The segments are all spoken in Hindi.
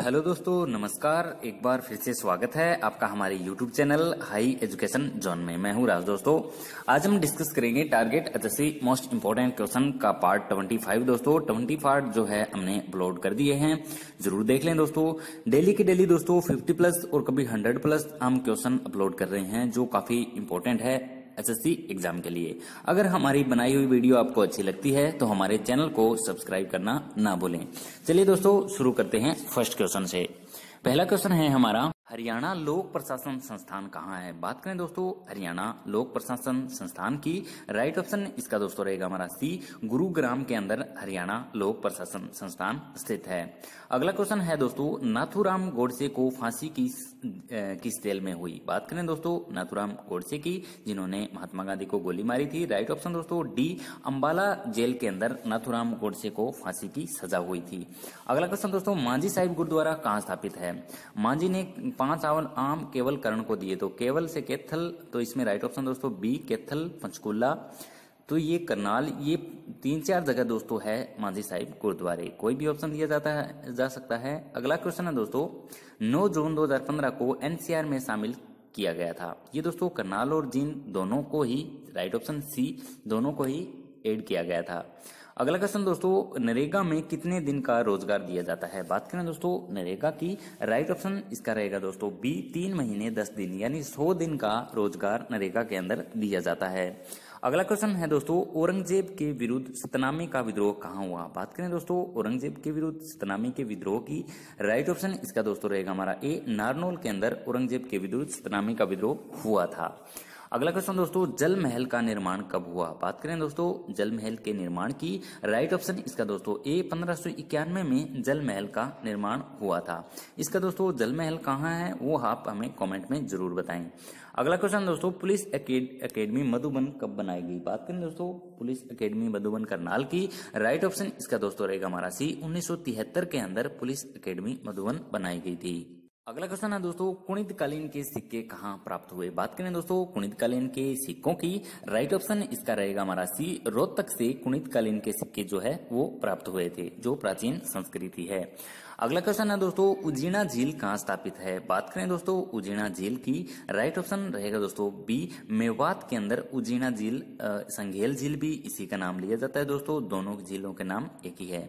हेलो दोस्तों नमस्कार एक बार फिर से स्वागत है आपका हमारे YouTube channel high education zone में मैं हूं राज दोस्तों आज हम डिस्कस करेंगे target HSC most important question का पार्ट ट्वेंटी फाइव दोस्तों ट्वेंटी पार्ट जो है हमने अपलोड कर दिए हैं जरूर देख लें दोस्तों डेली के डेली दोस्तों फिफ्टी प्लस और कभी हंड्रेड प्लस हम क्वेश्चन अपलोड कर रहे हैं जो काफी इम्पोर्टेंट है एसएससी एग्जाम के लिए अगर हमारी बनाई हुई वीडियो आपको अच्छी लगती है तो हमारे चैनल को सब्सक्राइब करना ना भूलें चलिए दोस्तों शुरू करते हैं फर्स्ट क्वेश्चन से पहला क्वेश्चन है हमारा हरियाणा लोक प्रशासन संस्थान कहाँ है बात करें दोस्तों हरियाणा लोक प्रशासन संस्थान की राइट ऑप्शन इसका दोस्तों रहेगा हमारा सी गुरुग्राम के अंदर हरियाणा लोक प्रशासन संस्थान स्थित है अगला क्वेश्चन है दोस्तों नाथुराम गोडसे को फांसी की किस जेल में हुई बात करें दोस्तों नाथुराम गोडसे की जिन्होंने महात्मा गांधी को गोली मारी थी राइट ऑप्शन दोस्तों डी अम्बाला जेल के अंदर नाथुराम गोडसे को फांसी की सजा हुई थी अगला क्वेश्चन दोस्तों मांझी साहिब गुरुद्वारा कहाँ स्थापित है मांझी ने पांच आवल आम केवल करण को दिए तो केवल से कैथल तो इसमें राइट ऑप्शन दोस्तों बी कैथल पंचकूला तो ये करनाल ये तीन चार जगह दोस्तों है मांझी साहिब गुरुद्वारे कोई भी ऑप्शन दिया जाता है जा सकता है अगला क्वेश्चन है दोस्तों 9 जून 2015 को एनसीआर में शामिल किया गया था ये दोस्तों करनाल और जींद दोनों को ही राइट ऑप्शन सी दोनों को ही एड किया गया था अगला क्वेश्चन दोस्तों नरेगा में कितने दिन का रोजगार दिया जाता है बात करें दोस्तों नरेगा की राइट ऑप्शन इसका रहेगा दोस्तों बी तीन महीने दस दिन यानी सौ दिन का रोजगार नरेगा के अंदर दिया जाता है अगला क्वेश्चन है दोस्तों औरंगजेब के विरुद्ध सतनामी का विद्रोह कहाँ हुआ बात करें दोस्तों औरंगजेब के विरुद्ध सतनामी के विद्रोह की राइट ऑप्शन इसका दोस्तों रहेगा हमारा ए नारनौल के अंदर औरंगजेब के विरुद्ध सतनामी का विद्रोह हुआ था अगला क्वेश्चन दोस्तों जल महल का निर्माण कब हुआ बात करें दोस्तों जल महल के निर्माण की राइट ऑप्शन इसका दोस्तों ए पंद्रह में जल महल का निर्माण हुआ था इसका दोस्तों जल महल कहाँ है वो आप हमें कमेंट में जरूर बताएं अगला क्वेश्चन दोस्तों पुलिस अकेडमी मधुबन कब बनाई गई बात करें दोस्तों पुलिस अकेडमी मधुबन करनाल की राइट ऑप्शन इसका दोस्तों रहेगा हमारा सी उन्नीस के अंदर पुलिस अकेडमी मधुबन बनाई गई थी अगला क्वेश्चन है दोस्तों कुणित कालीन के सिक्के कहाँ प्राप्त हुए बात करें दोस्तों कुणित कालीन के सिक्कों की राइट ऑप्शन इसका रहेगा हमारा सी रोहतक से कुणित कालीन के सिक्के जो है वो प्राप्त हुए थे जो प्राचीन संस्कृति है अगला क्वेश्चन है दोस्तों उजीना झील कहाँ स्थापित है बात करें दोस्तों उजीना झील की राइट ऑप्शन रहेगा दोस्तों बी मेवात के अंदर उजीना झील संघेल झील भी इसी का नाम लिया जाता है दोस्तों दोनों झीलों के नाम एक ही है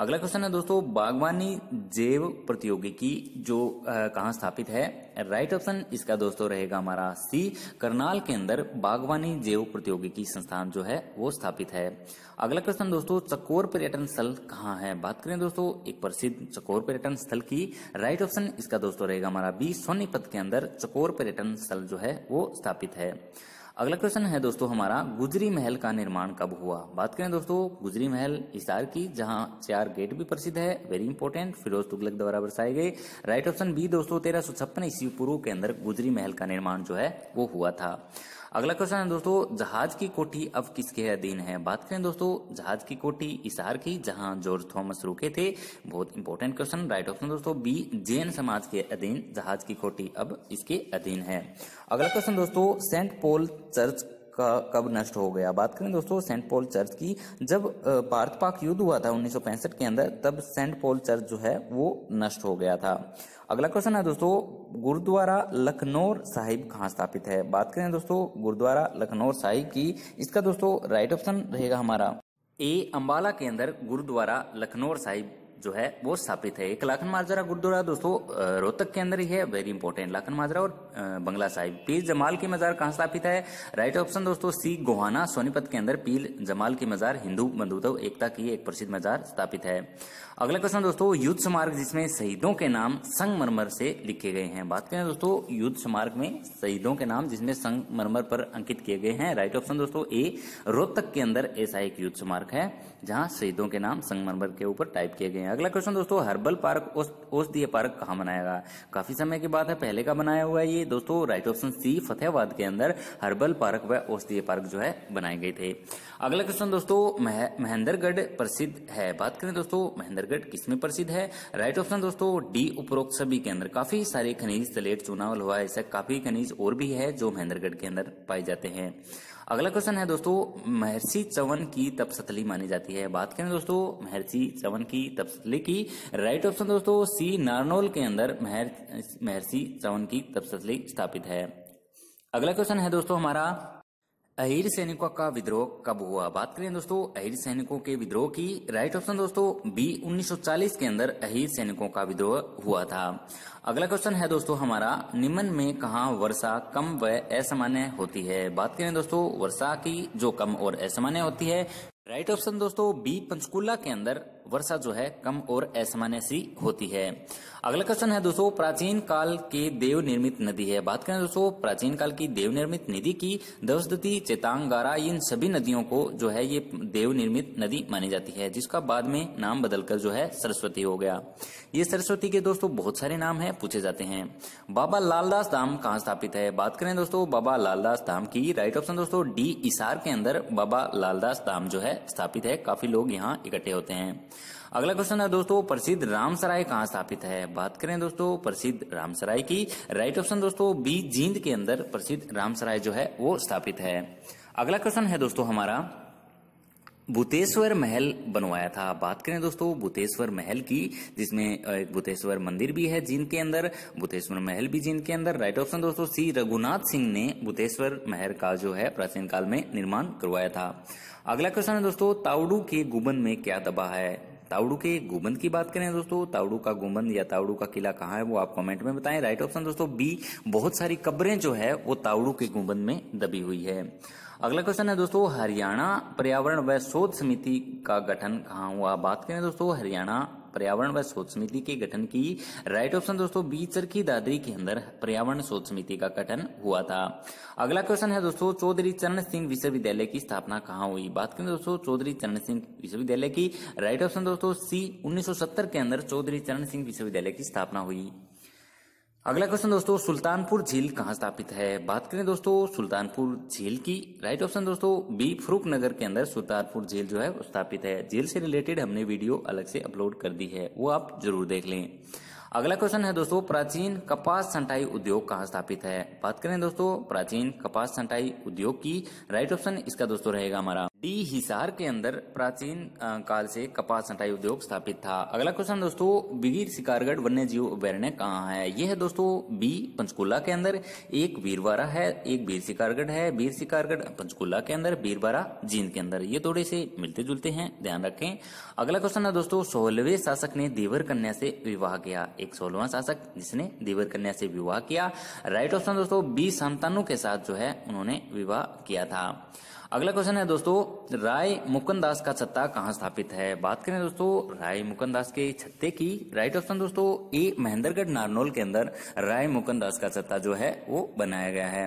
अगला क्वेश्चन है दोस्तों बागवानी जैव प्रतियोगिकी जो कहाँ स्थापित है राइट ऑप्शन इसका दोस्तों रहेगा हमारा सी करनाल के अंदर बागवानी जैव प्रतियोगिकी संस्थान जो है वो स्थापित है अगला क्वेश्चन दोस्तों चकोर पर्यटन स्थल कहाँ है बात करें दोस्तों एक प्रसिद्ध चकोर पर्यटन स्थल की राइट ऑप्शन इसका दोस्तों रहेगा हमारा बी सोनीपत के अंदर चकोर पर्यटन स्थल जो है वो स्थापित है अगला क्वेश्चन है दोस्तों हमारा गुजरी महल का निर्माण कब हुआ बात करें दोस्तों गुजरी महल हिसार की जहां चार गेट भी प्रसिद्ध है वेरी इंपॉर्टेंट फिरोज तुगलक द्वारा बरसाए गए राइट ऑप्शन बी दोस्तों तेरह सौ छप्पन ईस्वी पूर्व के अंदर गुजरी महल का निर्माण जो है वो हुआ था अगला क्वेश्चन है दोस्तों जहाज की कोठी अब किसके अधीन है बात करें दोस्तों जहाज की कोठी इसार की जहां जॉर्ज थॉमस रुके थे बहुत इंपॉर्टेंट क्वेश्चन राइट ऑप्शन दोस्तों बी जैन समाज के अधीन जहाज की कोठी अब इसके अधीन है अगला क्वेश्चन दोस्तों सेंट पोल चर्च का कब नष्ट हो गया बात करें दोस्तों सेंट पॉल चर्च की जब भारत पाक युद्ध हुआ था उन्नीस के अंदर तब सेंट पॉल चर्च जो है वो नष्ट हो गया था अगला क्वेश्चन है दोस्तों गुरुद्वारा लखनौर साहिब कहाँ स्थापित है बात करें दोस्तों गुरुद्वारा लखनौर साहिब की इसका दोस्तों राइट ऑप्शन रहेगा हमारा ए अंबाला के अंदर गुरुद्वारा लखनौर साहिब जो है वो स्थापित है एक लाखन माजरा गुरुद्वारा दोस्तों रोहतक के अंदर ही है वेरी इंपॉर्टेंट लाखन माजरा और बंगला साहिब पीर जमाल की मजार कहाँ स्थापित है राइट ऑप्शन दोस्तों सी गोहाना सोनीपत के अंदर पीर जमाल की मजार हिंदू बंधुत्व एकता की एक प्रसिद्ध मजार स्थापित है अगला क्वेश्चन दोस्तों युद्ध स्मारक जिसमें शहीदों के नाम संगमरमर से लिखे गए हैं बात करें दोस्तों युद्ध स्मारक में शहीदों के नाम जिसमें संगमरमर पर अंकित किए गए हैं राइट ऑप्शन दोस्तों ए रोहतक के अंदर ऐसा एक युद्ध स्मारक है जहां शहीदों के नाम संगमरमर के ऊपर टाइप किए गए हैं हैं अगला क्वेश्चन दोस्तों हर्बल पार्क औषधीय पार्क कहाँ बनाया गया काफी समय की बात है पहले का बनाया हुआ है ये दोस्तों राइट ऑप्शन सी फतेहाबाद के अंदर हर्बल पार्क व औषधीय पार्क जो है बनाए गए थे अगला क्वेश्चन दोस्तों मह, महेंद्रगढ़ प्रसिद्ध है बात करें दोस्तों महेंद्रगढ़ किसमें प्रसिद्ध है राइट ऑप्शन दोस्तों डी उपरोक्त सभी के अंदर काफी सारे खनिज सलेट चुनाव हुआ है ऐसा काफी खनिज और भी है जो महेंद्रगढ़ के अंदर पाए जाते हैं अगला क्वेश्चन है दोस्तों महर्षि चवन की तपसतली मानी जाती है बात करें दोस्तों महर्षि चवन की तपसतली की राइट ऑप्शन दोस्तों सी नारनोल के अंदर महर्षि चवन की तपसतली स्थापित है अगला क्वेश्चन है दोस्तों हमारा अहिर सैनिकों का विद्रोह कब हुआ बात करें दोस्तों अहिर सैनिकों के विद्रोह की राइट ऑप्शन दोस्तों बी 1940 के अंदर अहिर सैनिकों का विद्रोह हुआ था अगला क्वेश्चन है दोस्तों हमारा निम्न में कहा वर्षा कम व असामान्य होती है बात करें दोस्तों वर्षा की जो कम और असामान्य होती है राइट ऑप्शन दोस्तों बी पंचकूला के अंदर वर्षा जो है कम और असामान्य सी होती है अगला क्वेश्चन है दोस्तों प्राचीन काल की देव निर्मित नदी है बात करें दोस्तों प्राचीन काल की देव निर्मित नदी की दवस्ती चेतांगारा इन सभी नदियों को जो है ये देव निर्मित नदी मानी जाती है जिसका बाद में नाम बदलकर जो है सरस्वती हो गया ये सरस्वती के दोस्तों बहुत सारे नाम है पूछे जाते हैं बाबा लालदास धाम कहाँ स्थापित है बात करें दोस्तों बाबा लालदास धाम की राइट ऑप्शन दोस्तों डी इसार के अंदर बाबा लालदास धाम जो है स्थापित है काफी लोग यहाँ इकट्ठे होते हैं अगला क्वेश्चन है दोस्तों प्रसिद्ध रामसराय कहाँ स्थापित है बात करें दोस्तों प्रसिद्ध रामसराय की राइट ऑप्शन दोस्तों बी जींद के अंदर प्रसिद्ध रामसराय जो है वो स्थापित है अगला क्वेश्चन है दोस्तों हमारा भूतेश्वर महल बनवाया था बात करें दोस्तों भूतेश्वर महल की जिसमें एक भूतेश्वर मंदिर भी है जींद के अंदर भूतेश्वर महल भी जींद के अंदर राइट ऑप्शन दोस्तों सी रघुनाथ सिंह ने भूतेश्वर महल का जो है प्राचीन काल में निर्माण करवाया था अगला क्वेश्चन है दोस्तों ताउडू के गुबन में क्या दबा है तावड़ू के गुमंद की बात करें दोस्तों तावड़ू का गुमंद या तावड़ू का किला कहाँ है वो आप कमेंट में बताएं राइट ऑप्शन दोस्तों बी बहुत सारी कब्रें जो है वो तावड़ू के गुमंद में दबी हुई है अगला क्वेश्चन है दोस्तों हरियाणा पर्यावरण व शोध समिति का गठन कहाँ हुआ बात करें दोस्तों हरियाणा पर्यावरण व शोध समिति के गठन की राइट ऑप्शन दोस्तों बी चरखी दादरी के अंदर पर्यावरण शोध समिति का गठन हुआ था अगला क्वेश्चन है दोस्तों चौधरी चरण सिंह विश्वविद्यालय की स्थापना कहाँ हुई बात करें दोस्तों चौधरी चरण सिंह विश्वविद्यालय की राइट ऑप्शन दोस्तों सी 1970 के अंदर चौधरी चरण सिंह विश्वविद्यालय की स्थापना हुई अगला क्वेश्चन दोस्तों सुल्तानपुर झील कहाँ स्थापित है बात करें दोस्तों सुल्तानपुर झील की राइट ऑप्शन दोस्तों बी फ्रूक नगर के अंदर सुल्तानपुर झील जो है स्थापित है झील से रिलेटेड हमने वीडियो अलग से अपलोड कर दी है वो आप जरूर देख लें अगला क्वेश्चन है दोस्तों प्राचीन कपास संटाई उद्योग कहाँ स्थापित है बात करें दोस्तों प्राचीन कपास संटाई उद्योग की राइट ऑप्शन इसका दोस्तों रहेगा हमारा डी हिसार के अंदर प्राचीन काल से कपास हटाई उद्योग स्थापित था अगला क्वेश्चन दोस्तों बीर शिकारगढ़ वन्य जीव अभ्यारण्य कहाँ है यह है दोस्तों बी पंचकुला के अंदर एक वीरवारा है एक बीर शिकारगढ़ है बीर शिकारगढ़ पंचकुला के अंदर बीरवारा जींद के अंदर ये थोड़े से मिलते जुलते हैं ध्यान रखें अगला क्वेश्चन है दोस्तों सोलहवें शासक ने देवर कन्या से विवाह किया एक सोलवा शासक जिसने देवर कन्या से विवाह किया राइट ऑप्शन दोस्तों बी संतानु के साथ जो है उन्होंने विवाह किया था अगला क्वेश्चन है दोस्तों राय मुकंदास का छत्ता कहाँ स्थापित है बात करें दोस्तों राय मुकंदास के छत्ते की राइट ऑप्शन दोस्तों ए महेंद्रगढ़ नारनौल के अंदर राय मुकंदास का छत्ता जो है वो बनाया गया है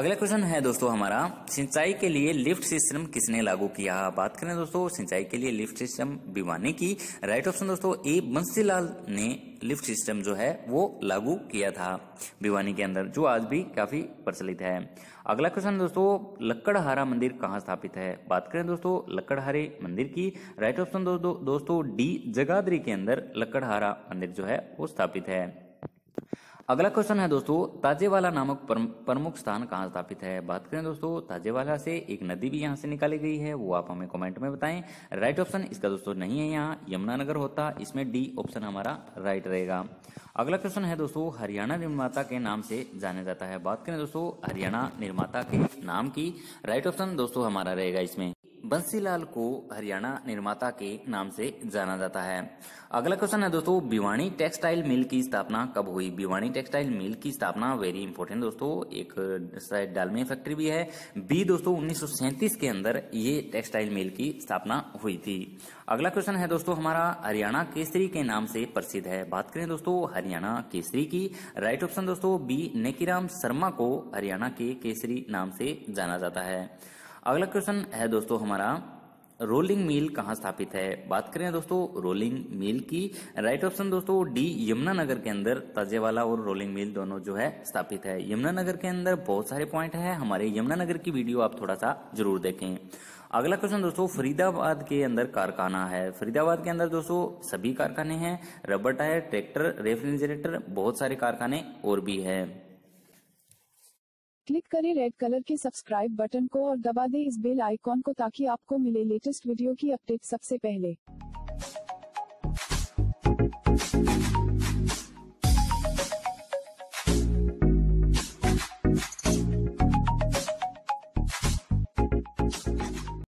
अगला क्वेश्चन है दोस्तों हमारा सिंचाई के लिए लिफ्ट सिस्टम किसने लागू किया बात करें दोस्तों सिंचाई के लिए लिफ्ट सिस्टम बीवानी की राइट ऑप्शन दोस्तों ए बंसीलाल ने लिफ्ट सिस्टम जो है वो लागू किया था भिवानी के अंदर जो आज भी काफी प्रचलित है अगला क्वेश्चन दोस्तों लक्कड़हारा मंदिर कहाँ स्थापित है बात करें दोस्तों लक्कड़हारे मंदिर की राइट ऑप्शन दोस्तों दोस्तों डी जगाधरी के अंदर लक्कड़हारा मंदिर जो है वो स्थापित है अगला क्वेश्चन है दोस्तों ताजेवाला नामक प्रमुख स्थान कहाँ स्थापित है बात करें दोस्तों ताजेवाला से एक नदी भी यहाँ से निकाली गई है वो आप हमें कमेंट में बताएं राइट ऑप्शन इसका दोस्तों नहीं है यहाँ यमुनानगर होता इसमें डी ऑप्शन हमारा राइट रहेगा अगला क्वेश्चन है दोस्तों हरियाणा निर्माता के नाम से जाना जाता है बात करें दोस्तों हरियाणा निर्माता के नाम की राइट ऑप्शन दोस्तों हमारा रहेगा इसमें बंसीलाल को हरियाणा निर्माता के नाम से जाना जाता है अगला क्वेश्चन है दोस्तों भिवानी टेक्सटाइल मिल की स्थापना कब हुई भिवानी टेक्सटाइल मिल की स्थापना वेरी इंपॉर्टेंट दोस्तों एक साइड डालमिया फैक्ट्री भी है बी दोस्तों उन्नीस के अंदर ये टेक्सटाइल मिल की स्थापना हुई थी अगला क्वेश्चन है दोस्तों हमारा हरियाणा केसरी के नाम से प्रसिद्ध है बात करें दोस्तों हरियाणा केसरी की राइट ऑप्शन दोस्तों बी नेकीराम शर्मा को हरियाणा के केसरी नाम से जाना जाता है अगला क्वेश्चन है दोस्तों हमारा रोलिंग मिल कहाँ स्थापित है बात करें दोस्तों रोलिंग मिल की राइट ऑप्शन दोस्तों डी यमुनानगर के अंदर ताजेवाला और रोलिंग मिल दोनों जो है स्थापित है यमुनानगर के अंदर बहुत सारे पॉइंट है हमारे यमुनानगर की वीडियो आप थोड़ा सा जरूर देखें अगला क्वेश्चन दोस्तों फरीदाबाद के अंदर कारखाना है फरीदाबाद के अंदर दोस्तों सभी कारखाने हैं रबर टायर ट्रैक्टर रेफ्रिजरेटर बहुत सारे कारखाने और भी है क्लिक करें रेड कलर के सब्सक्राइब बटन को और दबा दें इस बेल आइकॉन को ताकि आपको मिले लेटेस्ट वीडियो की अपडेट सबसे पहले